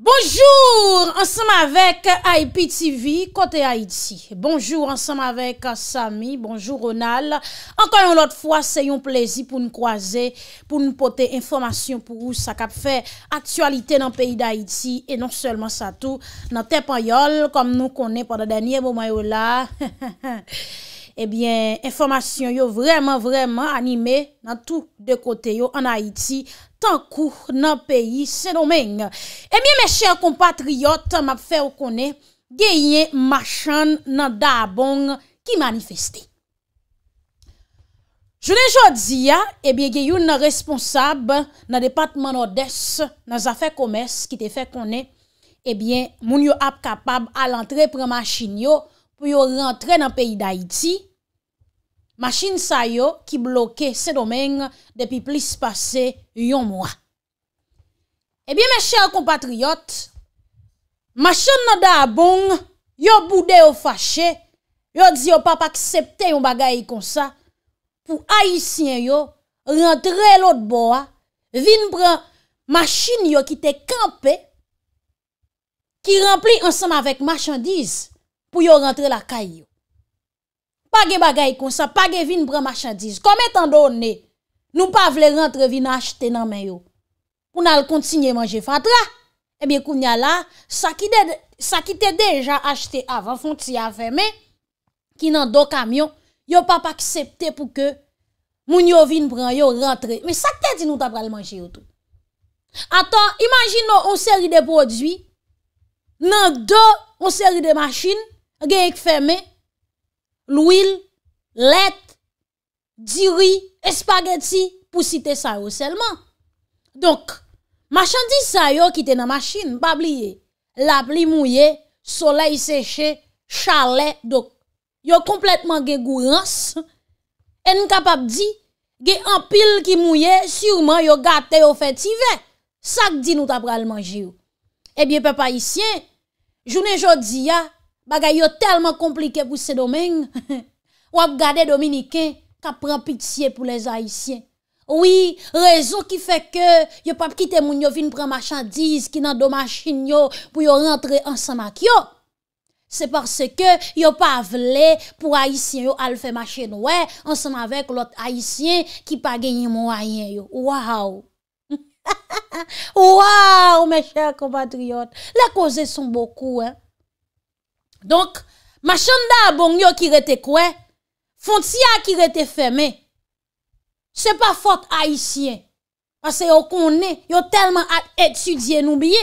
Bonjour, ansam avek IPTV kote Haiti. Bonjour ansam avek Sami, bonjour Ronald. Ankoyon lot fwa se yon plezi pou nou kwaze, pou nou pote informasyon pou ou sa kap fe aktualite nan peyi da Haiti e non selman sa tou nan te payol kom nou konen pwada denye mwomayola. Ha ha ha ha ha Ebyen, eh informasyon yo vreman vreman anime nan tou de kote yo an Haiti, tankou nan peyi se domen. Ebyen, eh mechèr kompatriyot, map fè ou konè, geyen machan nan da abong ki manifestè. Jounen jòdzi ya, ebyen eh geyoun nan responsab nan departman odès, nan zafè komès ki te fè konè, ebyen, moun yo ap kapab alantre prema chinyo pou yo rentre nan peyi d'Haïti, Machen sa yo ki bloke se domen depi plis pase yon mwa. Ebyen mè chèl kompatriyot, machen nan da abong, yo boudè yo fachè, yo dzi yo papa akseptè yon bagay kon sa, pou ayisyen yo rentre lòd boa, vin pran machen yo ki te kampe, ki rempli ansan avèk machandiz pou yo rentre la kay yo. Page bagay kon sa, page vin pran machandise. Kome tan do ou ne? Nou pa vle rentre vin achete nan men yo. Pou nan l kontinye manje fatla. Ebyen kounya la, sa ki te deja achete avan, fon ti a feme, ki nan do kamyon, yo papa ki septe pou ke moun yo vin pran, yo rentre. Me sakte di nou ta pral manje yo tou? Atan, imagine nou, ou seri de prodwi, nan do ou seri de machin, gen ek feme, L'ouil, let, diri, espageti, pou site sa yo selman. Donk, machandi sa yo ki te nan machin, pa bliye. Lap li mouye, solei seche, chale, donk. Yo kompletman ge gourans, enn kapap di, ge anpil ki mouye, surman yo gate yo fetive. Sak di nou ta pral manjir. Ebyen eh pe pa isyen, jounen jodi ya, bagay yo telman komplike pou se domen, wap gade dominiken, ka pren pitiye pou les Haitien. Oui, rezon ki fe ke, yo pa pkite moun yo vin pren machandise, ki nan do machin yo, pou yo rentre ansan mak yo. Se parce ke, yo pa vle pou Haitien yo alfe machin, wè, ansan avek lot Haitien, ki pa genye moun ayen yo. Waw! Waw! Waw, me chèr komatriot! La koze son boku, hein! Donk, machan da bon yo ki rete kwen, fon tia ki rete feme, se pa fote haisyen, ase yo konen, yo telman at etudye nou biye,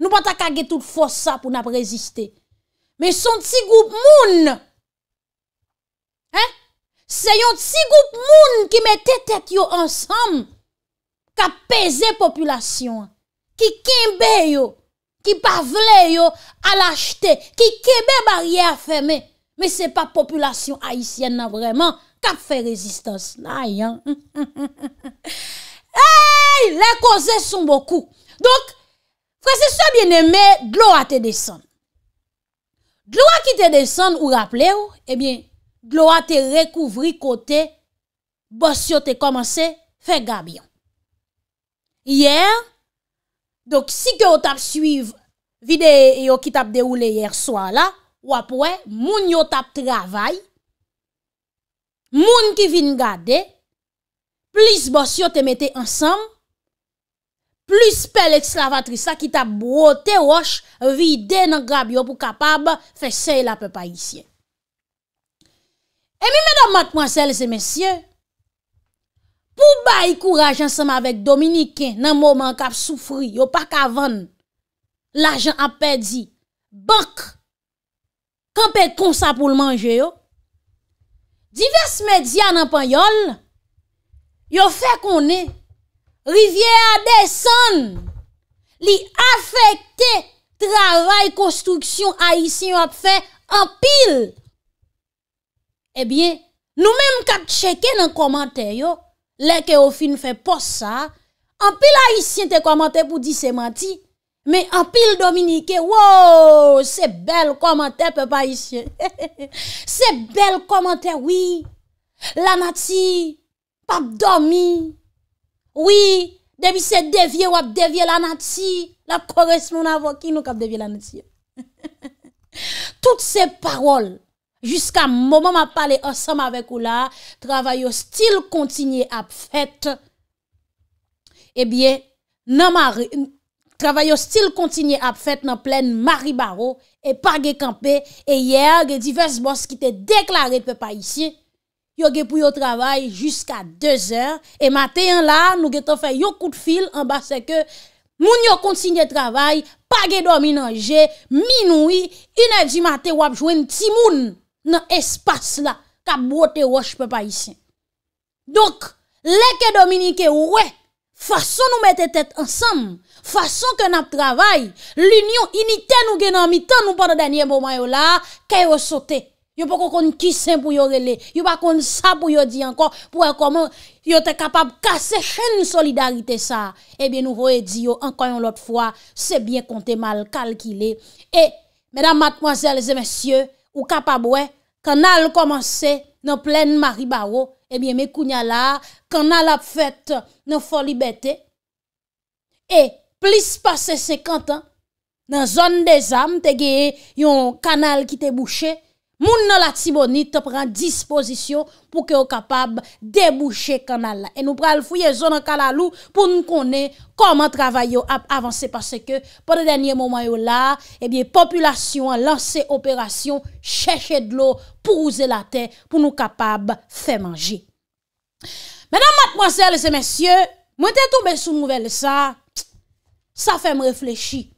nou pata kage tout fosa pou nap reziste. Men son ti goup moun, se yon ti goup moun ki me tetet yo ansam, ka peze populasyon, ki kimbe yo, ki pa vle yo alachte, ki kebe barye non, a feme, me se pa populasyon aisyen nan vreman, kap fe rezistans. Ay, an. Ay, le koze son boku. Donk, fwese so bieneme, glowa te desen. Glowa ki te desen, ou rapple yo, ebyen, glowa te rekouvri kote, bwosyo te komanse, fe gabion. Yer, Donk si ke yo tap suiv vide e yo ki tap de ou le yer swa la, wapwe, moun yo tap travay, moun ki vin gade, plis bos yo te mete ansam, plis pel ekslavatri sa ki tap bo te wosh vide nan grab yo pou kapab fe se la pe pa isye. E mi mena matponsel se men sye? pou ba yi kouraj ansem avek Dominikin nan mouman kap soufri, yo pa kavan l'ajan ap pe di, bank, kan pe kon sa pou l'manje yo, divers medya nan pan yon, yo fe kon e, rivye a deson, li afekte travay konstruksyon a yi si yo ap fe, an pil, e eh bie nou menm kap cheke nan komantey yo, Lè ke ou fin fè pos sa, anpil a isyen te komante pou di seman ti, mè anpil dominike, wò, se bel komante pe pa isyen. Se bel komante, wè, la nati, pap domi, wè, debi se devye wap devye la nati, la kores moun avokin nou kap devye la nati. Tout se parol, Jiska momon ma pale ansam avek ou la, travay yo stil kontinye ap fèt, e bie, nan mari, travay yo stil kontinye ap fèt nan plen mari baro, e pa ge kampe, e yer ge divers bos ki te deklare pe pa isi, yo ge pou yo travay jiska 2 er, e mate yon la, nou ge to fè yo kout fil, an ba se ke, moun yo kontinye travay, pa ge domi nan je, mi noui, inè di mate wap jwen ti moun, nan espase la ka mwote wosh pe pa isen donk, leke Dominike wè, fason nou mette tèt ansam, fason ke nap travay, l'union inite nou genan mi, tan nou pande danyen poman yo la ke yo sote, yo pa kon kon kisen pou yo rele, yo pa kon sa pou yo di ankon, pou ankon yo te kapab kase chen solidarite sa, ebyen eh nou wè di yo ankon yon lot fwa, sebyen kont e mal kalkile, e mèdam matmwazèl, zè mèsyè Ou kapabwe, kanal komanse nan plen mari baro, ebyen eh me kounya la, kanal ap fet nan foli bete, e plis pase sekantan nan zon de zam tege yon kanal ki te bouchen, moun nan la tiboni te pran disposisyon pou ke ou kapab debouche kanal la. E nou pral fouye zon an kalalou pou nou konen koman travay yo avanse pase ke pou de danyen mouman yo la, ebyen populasyon lanse operasyon, chèche dlo pou ouze la ten pou nou kapab fè manje. Mèdam matmwansèl se mèsyè, mwen te toube sou nouvel sa, sa fèm reflechi.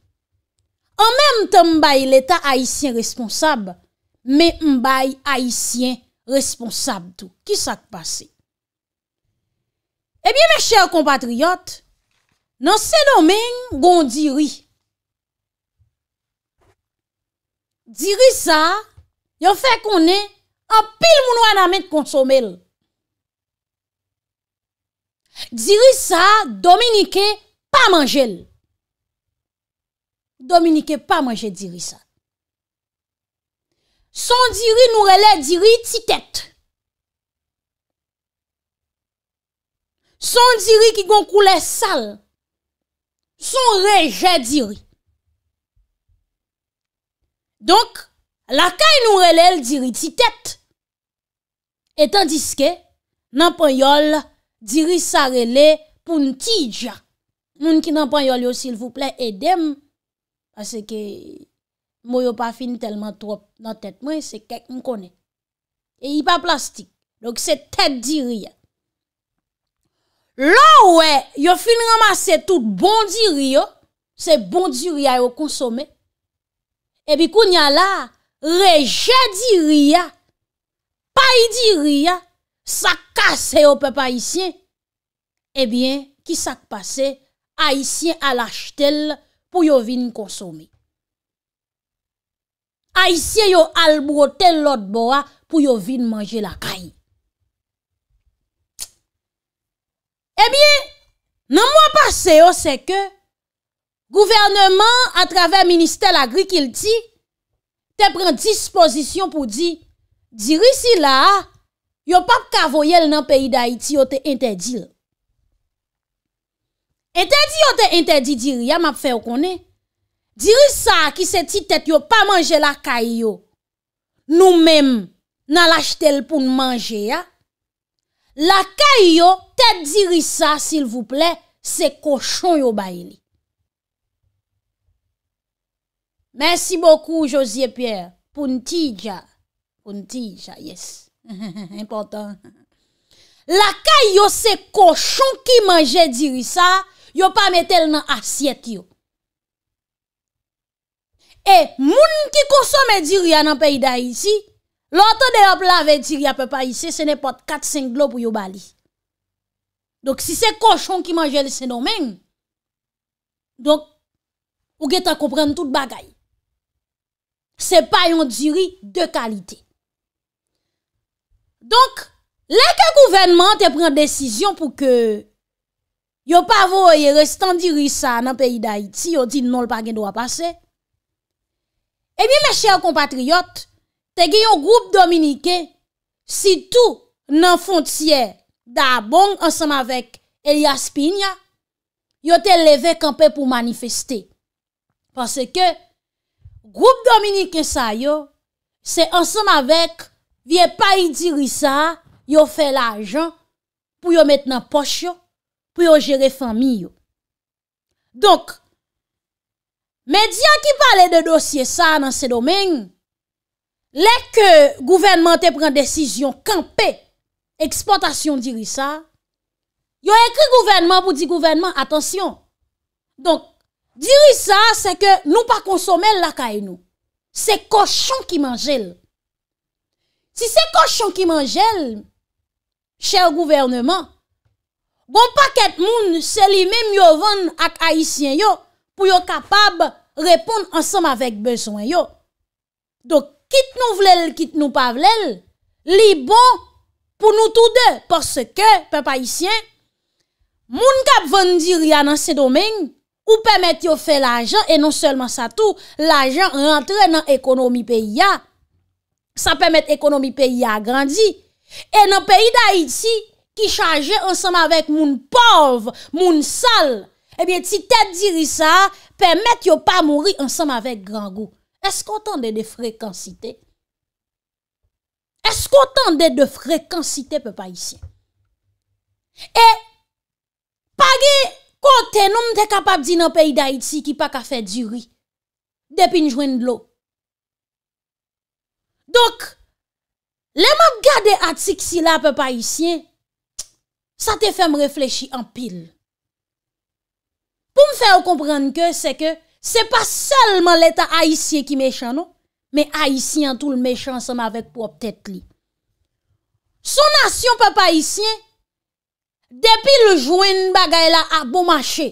An mèm tem bay l'eta haisyen responsab, men mbay haisyen responsab do. Ki sa te pase? Ebyen eh men chèr compatriot, nan se nomen bon, gondiri. Dirisa, yon fè konen, an pil moun wana men konsomel. Dirisa, Dominike, pa manjel. Dominike, pa manjel dirisa. Son diri nou rele diri titet. Son diri ki gon koule sal. Son reje diri. Donk, la kay nou rele diri titet. Etan diske, nan pan yol diri sa rele pou ntidja. Moun ki nan pan yol yo sil vouple edem. Ase ke... Mwen yo pa fini telman trop nan tet. Mwen se kek m konen. E yi pa plastik. Dok se tet di ria. Lo we, yo fini ramase tout bon di rio. Se bon di ria yo konsome. E bi kou nyan la, reje di ria. Pay di ria. Sak kase yo pe pa isyen. E bi, ki sak pase a isyen ala chetel pou yo vin konsome. a isye yo al mwo ten lot bo a pou yo vin manje la kay. E eh bie, nan mwa pase yo se ke, gouvernement a travè minister l'agri kil ti, te pren disposisyon pou di, dirisi la, yo pap kavoyel nan peyi da iti yo te entedi la. Entedi yo te entedi diri, ya map fe w konen. Dirisa ki se ti tet yo pa manje lakay yo, nou menm nan lach tel pou nan manje ya. Lakay yo, tet dirisa sil vouple, se koshon yo bayini. Mensi bokou Josie Pierre, pou ntidja. Pou ntidja, yes, important. Lakay yo se koshon ki manje dirisa, yo pa metel nan asyet yo. E moun ki konsome diri an an peyi da iti, lontan de hop lave diri apè pa iti, se ne pot 4-5 glop pou yo bali. Dok si se koshon ki manje le se domen, dok pou ge ta koupren tout bagay, se pa yon diri de kalite. Dok, leke gouvenman te pren desisyon pou ke yo pavo ye restan diri sa an an peyi da iti, yo di non lpa gen do a pase, E eh mi mè chè ou kompatriot, te gè yon groub dominike, si tou nan fonciè, da abong ansam avèk Elias Pina, yo te levek anpe pou manifestè. Pase ke, groub dominike sa yo, se ansam avèk, vie pa yi diri sa, yo fè la jan, pou yo met nan poch yo, pou yo jere fami yo. Donk, Medya ki pale de dosye sa nan se domen, leke gouvenman te pren desisyon, kanpe eksportasyon diri sa, yo ekri gouvenman pou di gouvenman, atensyon, diri sa se ke nou pa konsome lakay nou, se koshon ki manjel. Si se koshon ki manjel, chèl gouvenman, bon paket moun se li men myovon ak aisyen yo, pou yo kapab repon ansem avèk beswen yo. Dok, kit nou vlel, kit nou pavlel, li bon pou nou tout de, porske, pe pa isyen, moun kap vende riyan anse domen, ou pèmèt yo fè l'ajan, e non sèlman sa tou, l'ajan rentre nan ekonomi pe ya, sa pèmèt ekonomi pe ya grandi, e nan peyi da iti, ki chaje ansem avèk moun pov, moun sal, Ebyen, ti tè diri sa, pèmèk yo pa mouri ansam avèk grangou. Esk otan dè de frekansite? Esk otan dè de frekansite, pè pa isi? E, pè gè kote, nou m tè kapap di nan peyi da iti, ki pa ka fè diri, depin jwen dlo. Dok, lè m ap gade atik si la, pè pa isi, sa te fèm reflechi an pil. pou m fe ou komprende ke se ke se pa selman leta Aisyen ki mechan nou, me Aisyen tou l mechansan ma vek pou optet li. Sonasyon pa pa Aisyen, depi l jouen bagay la a bomache,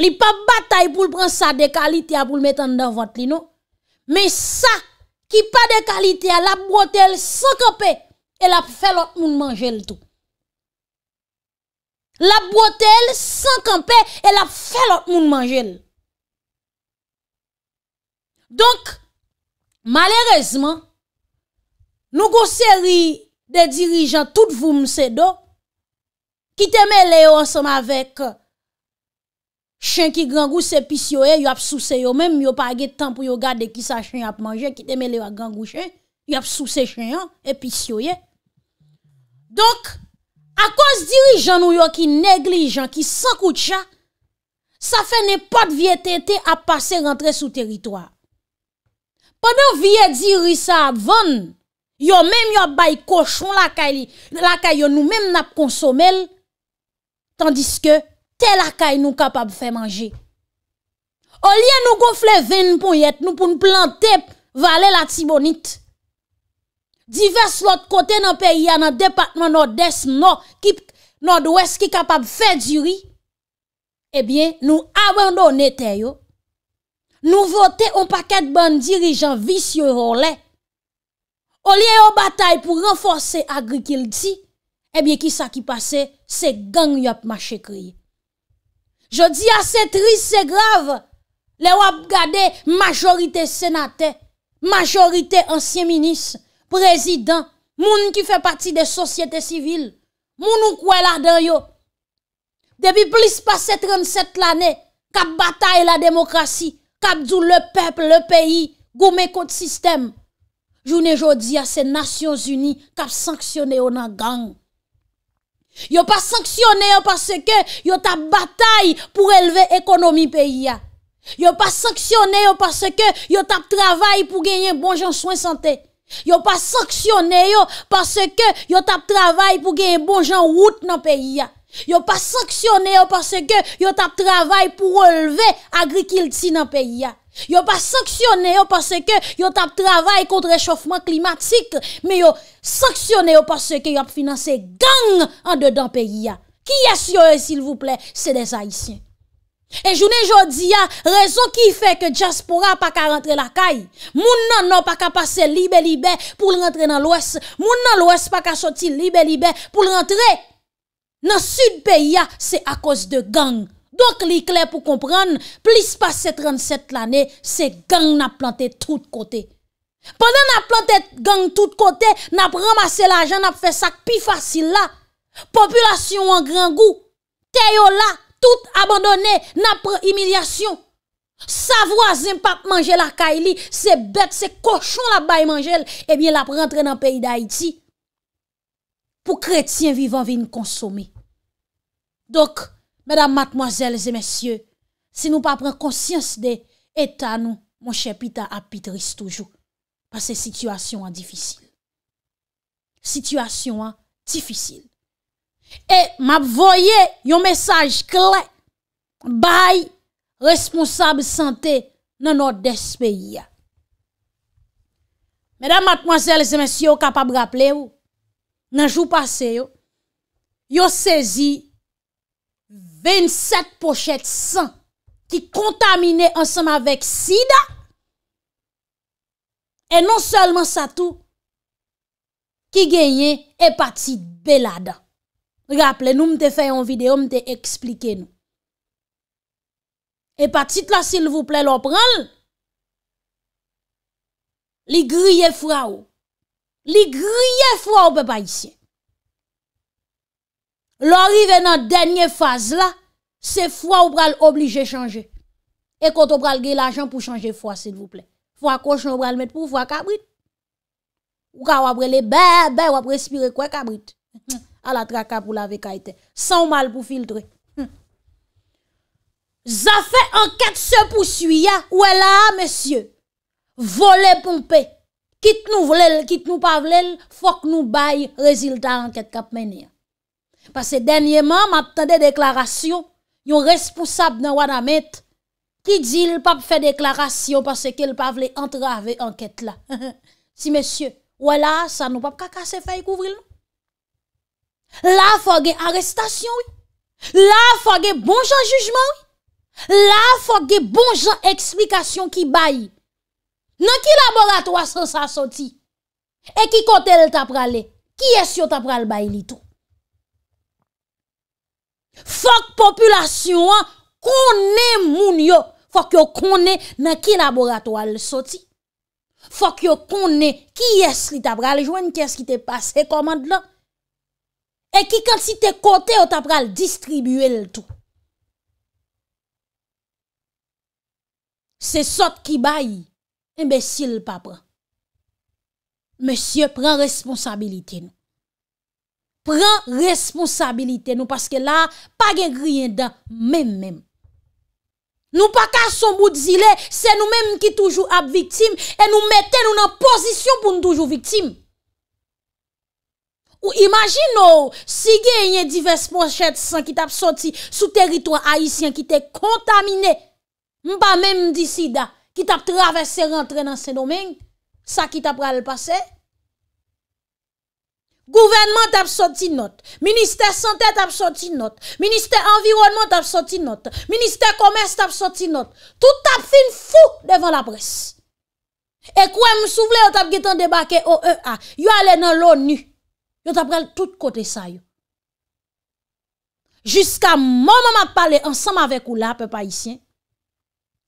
li pa batay pou l pransa de kalite a pou l metan nan vat li nou, me sa ki pa de kalite a la brotel sakope, el ap felot moun manje l tou. la botel, sankanpe, el ap felot moun manjen. Donk, malerezman, nou goseri de dirijan, tout voun mse do, ki teme leyo ansanm avek, chen ki gangous episyoye, yop ap souseyo, menm yo pa aget tan pou yo gade ki sa chen ap manje, ki teme leyo ap gangous chen, yop sousey chen yon, episyoye. Donk, Akos dirijan nou yo ki neglijan, ki sakoutja, sa fe ne pat vie tete ap pase rentre sou teritwa. Pwede vie dirisa ap von, yo menm yo bay koshon lakay yo nou menm nap konsomel, tandis ke tel lakay nou kapab fè manje. O liye nou gofle ven pou yet nou pou nou plante valè la tibonit. Divers lot kote nan peyi anan depatman nou desm nou kip nou dwes ki kapab fe djuri. Ebyen eh nou abandou nete yo. Nou vote yon paket ban dirijan vis yon role. O liye yon batay pou renforse agri kil di. Ebyen eh ki sa ki pase se gang yop mache kriye. Je di ase tris se grav. Le wap gade majorite senate, majorite ansyen minis. Prezident, moun ki fè pati de sosyete sivil, moun ou kouè la den yo. Depi plis pa 37 l'anè, kap batay la demokrasi, kap djou le pep, le peyi, goume kout sistem. Jounè jodi a se Nasyons Uni, kap sanksyonè yo nan gang. Yo pa sanksyonè yo parce ke yo tap batay pou elve ekonomi peyi ya. Yo pa sanksyonè yo parce ke yo tap travay pou bon genyen bonjanswen santè. Yo pa saksyonè yo pase ke yo tap travay pou genye bon jan wout nan peyi ya Yo pa saksyonè yo pase ke yo tap travay pou releve agri kilti nan peyi ya Yo pa saksyonè yo pase ke yo tap travay kontre chofman klimatik Me yo saksyonè yo pase ke yo ap finanse gang an dedan peyi ya Ki yas yo e s'il vous plè, se des haisyen E jounen jodi ya, rezon ki fe ke Jaspora pa ka rentre la kay Moun nan nan pa ka pase libe libe pou rentre nan lwes Moun nan lwes pa ka soti libe libe pou rentre Nan sud pe ya, se akos de gang Donk li kler pou kompran, plis pase 37 lane, se gang na plante tout kote Pendan na plante gang tout kote, na pramase la jan, na fe sak pi fasil la Populasyon an gran gou, teyo la tout abandone na pre imilyasyon. Sa vwa zin pa manjel la ka ili, se bet, se koshon la bay manjel, e eh bie la pre antre nan peyi da iti. Pou kretien vivan vin konsome. Dok, mèdam matmoazèl zè mèsyè, se nou pa pren konsyans de, etanou moun chèpita apitris toujou. Pasè situasyon an difisyl. Situasyon an difisyl. E map voye yon mesaj kle, bay responsable sante nan or despe yia. Medan matmwazel se men si yo kapab rapple yo, nan jou pase yo, yo sezi 27 pochet san ki kontamine ansama vek sida e non selman sa tou ki genye epati belada. Rappele nou mte fè yon videyo mte eksplike nou. E patit la sil vouple lop pral. Li griye fwa ou. Li griye fwa ou be bayisyen. Lori ven nan denye faz la. Se fwa ou pral oblige chanje. E kont ou pral ge l'ajan pou chanje fwa sil vouple. Fwa kosh nou pral met pou fwa kabrit. Ou ka wapre le bebe waprespire kwa kabrit. a la traka pou la vekaiten. San ou mal pou filtre. Za fe anket se pou suya, wè la, mesye, vole pompe, kit nou vole, kit nou pavle, fok nou baye rezilda anket kap menye. Pase denye man, ma tande deklarasyon, yon respousap nan wana met, ki di l pap fe deklarasyon, pase ke l pavle entrave anket la. Si mesye, wè la, sa nou pap kakase fay kouvril nou. La fòge arestasyon wè, la fòge bonjan jujman wè, la fòge bonjan eksplikasyon ki bayi. Nan ki laborato a sò sa soti? E ki kote l tapra lè? Ki es yo tapra l bayi lito? Fòk populasyon an konè moun yo, fòk yo konè nan ki laborato a sò sa soti? Fòk yo konè ki es li tapra lè? Jwen kè s ki te pase komand la? E ki kal si te kote ou ta pral distribuye l tout. Se sot ki bayi, imbesil papre. Monsie pren responsabilite nou. Pren responsabilite nou paske la pa gen rien dan, men men. Nou pa ka son bout zile, se nou men ki toujou ap viktim e nou mette nou nan posisyon pou nou toujou viktim. Ou imajin nou, si gen yon divers pochet san ki tap soti sou teritouan haisyen ki te kontamine, mpa men mdisi da, ki tap travesse rentre nan sen domen, sa ki tap ral pase. Gouvernment tap soti not, Ministè Santè tap soti not, Ministè Environnement tap soti not, Ministè Komers tap soti not, tout tap fin fou devan la pres. E kwen msou vle yo tap giton debake o e a, yo ale nan l'ONU. Yo tapre l tout kote sa yo. Juska mò mò mò palè ansam avek ou la pe pa isyen,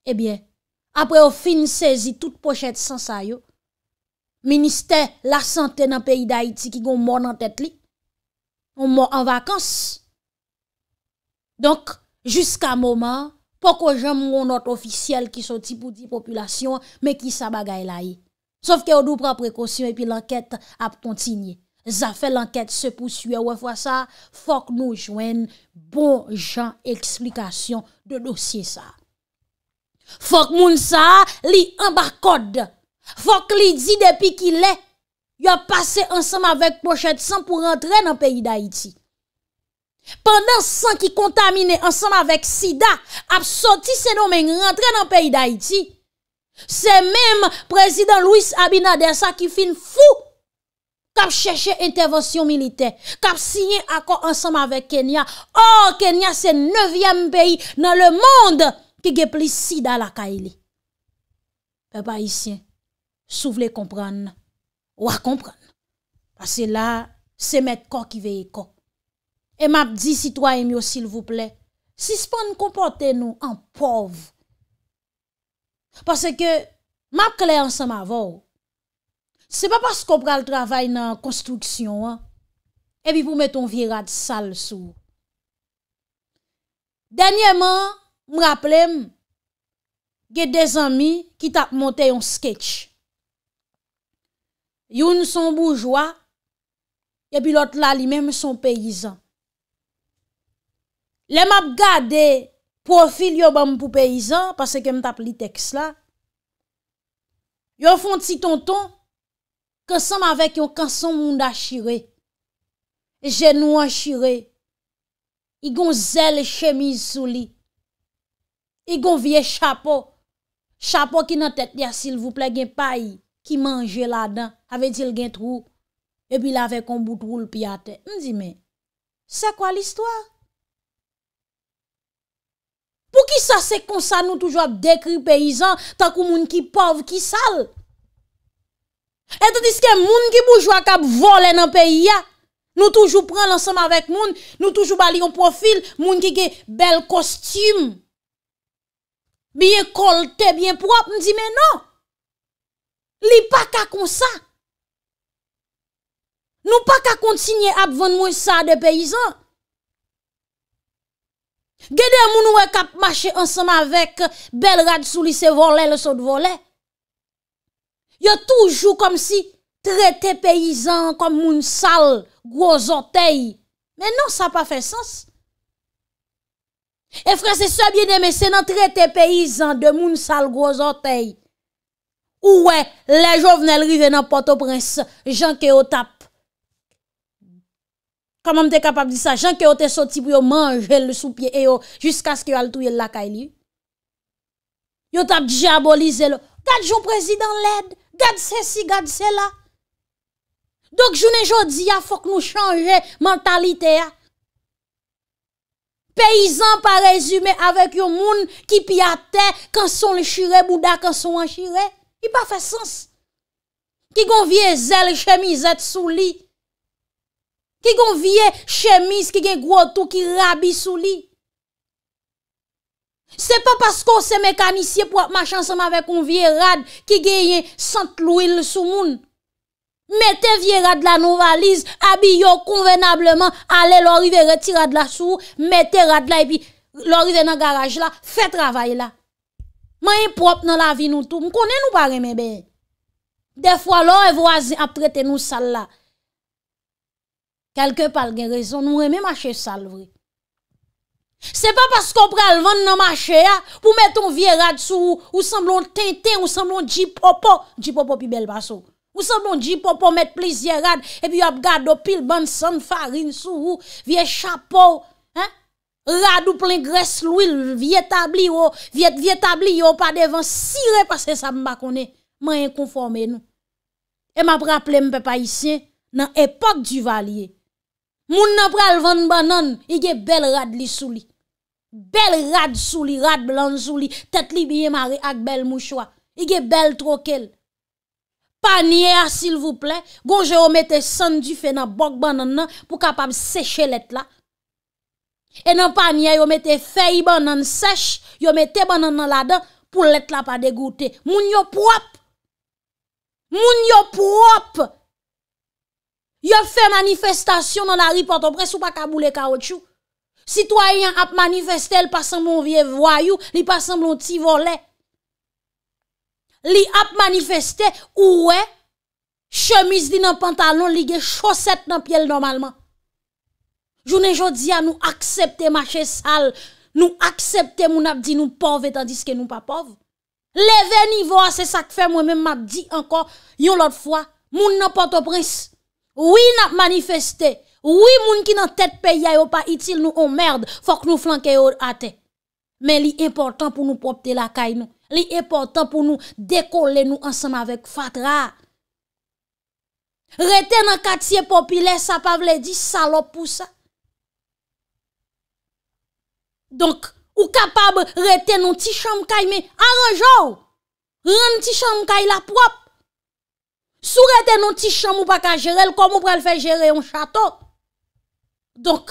e bie, apre ou fin sezi tout pochèd san sa yo, minister la santè nan peyi da iti ki gon mò nan tèt li, mò mò an vakans. Donk, juska mò mò, poko jèm mò nou anot ofisyel ki sou tipou di popylasyon, me ki sa bagay la yi. Sof ke ou dou pran prekosyon epi lankèt ap kontinye. Zafè l'enket se poussouè wè fwa sa, fòk nou jwen bon jan eksplikasyon de dosye sa. Fòk moun sa li ambarkod, fòk li di depi ki lè, yò pase ansanm avèk pochet san pou rentren an peyi d'Haïti. Pendan san ki kontamine ansanm avèk sida, ap soti se nomen rentren an peyi d'Haïti, se mèm prezident Louis Abinadessa ki fin fù. kap cheche intervensyon milite, kap syen akon ansanm avek Kenya, or Kenya se nevyem peyi nan le monde ki gepli si dalaka ili. Pe pa isyen, sou vle kompran, wak kompran, pase la se met kok ki veye kok. E map di sitwa emyo sil vple, sispan kompote nou an pov. Pase ke map kle ansanm avon, Se pa pas kon pral travay nan konstruksyon an, epi pou meton virat sal sou. Denyeman, m raplem, gen dez ami ki tap monte yon skech. Yon son boujwa, epi lot la li menm son peyizan. Lem ap gade profil yon bam pou peyizan, pase kem tap li teks la, yon fon ti tonton, Kansan m avèk yon kansan moun da chire, genou an chire, yon zèl chèmise sou li, yon vie chapo, chapo ki nan tèt ya sil vouple gen pay, ki manje la dan, avè di l gen trou, epi la vè kon bout rou l piate. M di men, se kwa l istwa? Pou ki sa se konsan nou toujwa dekri peyizan, ta kou moun ki pov, ki sal? E te diske moun ki boujwa kap vole nan peyi ya, nou toujou pren lansama vek moun, nou toujou bali yon profil, moun ki ge bel kostyum, biye kolte, biye prop, m di men non! nan, li pa ka konsa, nou pa ka kontinye ap ven moun sa de peyizan. Gede moun wè kap mache ansama vek bel rad souli se vole le sot vole, Yo toujou kom si trete peyizan kom moun sal grozotey. Men non sa pa fe sens. Efre se soye bine men se nan trete peyizan de moun sal grozotey. Ou we, le jovnel rive nan Port-au-Prince, Jean Keotap. Koman mte kapap di sa, Jean Keotap soti pou yo manjel sou pie yo, jiska skyo al touye lakay liyo. Yo tap diabolize lo. Gade yo prezident led. Gade se si, gade se la. Dok jounen jodi ya fok nou chanje mentalite ya. Peyizan pa rezume avek yo moun ki pi ate, kan son le shire, bouda kan son an shire. I pa fe sens. Ki kon vie zel chemizet sou li. Ki kon vie chemiz ki ge gwo tou ki rabi sou li. Se pa pasko se mekanisye pwa machan seman vek un vie rad ki genye sant lou il sou moun. Mete vie rad la nou valiz, abiyo konvenableman, ale lor ive reti rad la sou, mete rad la epi lor ive nan garaj la, fe travay la. Man yon prop nan la vi nou tou, mkone nou pa reme be. De fwa lor evo aze ap trete nou sal la. Kelke pal gen rezon, nou reme machen sal vre. Se pa pasko pralvan nan mache ya, pou meton vie rad sou ou, ou semblon tenten, ou semblon jipopo, jipopo pi bel baso. Ou semblon jipopo met plis ye rad, epi yo ap gado pil ban san farin sou ou, vie chapo, rad ou plin gres lwil, vie tabli yo, oh, vie tabli yo, oh, pa devan sire pasen sa mbakone, man yon konforme nou. E ma praple mpe pa isye, nan epok di valye, moun nan pralvan ban nan, yon bel rad li sou li. Bel rad sou li, rad blan sou li, tet li biye mare ak bel mouchwa. Ige bel trokel. Pa nye a sil vouple, goje o mette sandu fe nan bok ban nan nan pou kapam seche let la. E nan pa nye a yo mette fe yi ban nan seche, yo mette ban nan nan la dan pou let la pa degoute. Moun yo prop, moun yo prop, yo fe manifestasyon nan la ripot opres ou pa kaboule ka otchou. Citoyen ap manifestel pa sanbon vie voyou, ni pa sanbon ti vole. Li ap manifestel, ouwe, chemise di nan pantalon, li ge choset nan piel normalman. Jounen jodia nou aksepte mache sal, nou aksepte moun ap di nou pov, etan diske nou pa pov. Leve nivo a se sakfe, mwen men mab di ankon, yon lot fwa, moun nan pote bris. Ouwe nap manifestel, Ouwi moun ki nan tet pe ya yo pa itil nou on merd, fok nou flanke yo atè. Men li important pou nou propte la kayme. Li important pou nou dekolle nou ansan avèk fatra. Retè nan katye popile, sa pa vle di salop pou sa. Donk, ou kapab rete nou ti chanm kayme, aranjou, ren ti chanm kay la prop. Sou rete nou ti chanm ou pa ka jere, l kom ou prel fè jere yon chato. Donk,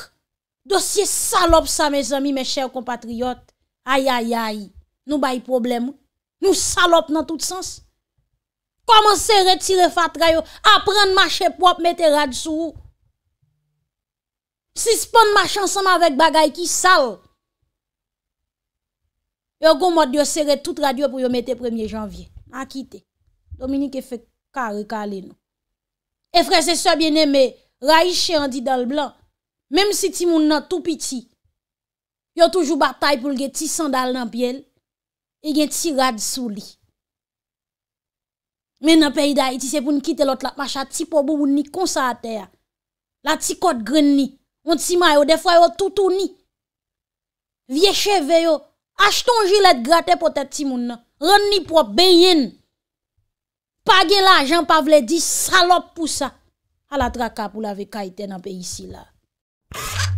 dosye salop sa me zami, me chèw kompatriyot. Ay, ay, ay, nou bayi problemou. Nou salop nan tout sens. Koman se retire fatrayo, aprenn ma chèp wop, mette rad sou. Si spon ma chansan ma vek bagay ki sal. Yo gomot diyo se ret tout rad yo pou yo mette premier janvye. A kite. Dominique e fe kare kale nou. E fre se so biene me, rayi chè an di dal blan. Mem si ti moun nan tout piti, yo toujou batay pou lge ti sandal nan biel, e gen ti rad sou li. Men nan pe iday, ti se pou nkite lot la, macha ti pou bou moun ni konsa ate ya. La ti kot gren ni. Moun ti mayo, defo yo toutou ni. Vie cheve yo, ashton jilet gratè potet ti moun nan. Ren ni pou ben yen. Page la, jen pa vle di salop pou sa. A la traka pou la ve kaiten nan pe isi la. you